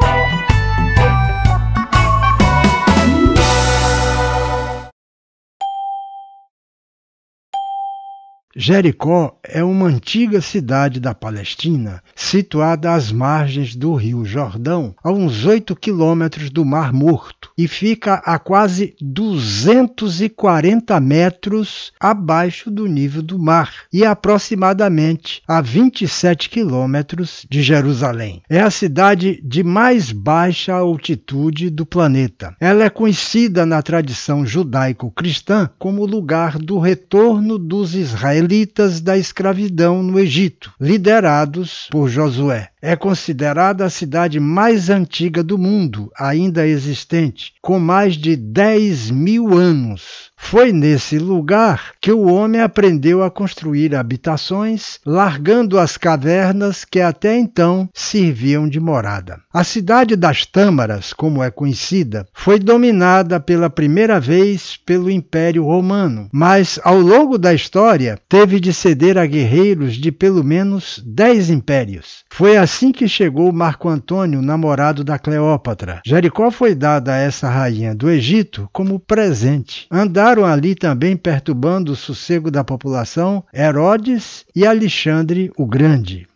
oh. Jericó é uma antiga cidade da Palestina, situada às margens do Rio Jordão, a uns 8 quilômetros do Mar Morto, e fica a quase 240 metros abaixo do nível do mar e aproximadamente a 27 quilômetros de Jerusalém. É a cidade de mais baixa altitude do planeta. Ela é conhecida na tradição judaico-cristã como lugar do retorno dos israelitas israelitas da escravidão no Egito, liderados por Josué. É considerada a cidade mais antiga do mundo, ainda existente, com mais de 10 mil anos. Foi nesse lugar que o homem aprendeu a construir habitações, largando as cavernas que até então serviam de morada. A cidade das Tâmaras, como é conhecida, foi dominada pela primeira vez pelo Império Romano, mas ao longo da história teve de ceder a guerreiros de pelo menos dez impérios. Foi assim que chegou Marco Antônio, namorado da Cleópatra. Jericó foi dada a essa rainha do Egito como presente. Andar Estavam ali também perturbando o sossego da população Herodes e Alexandre o Grande.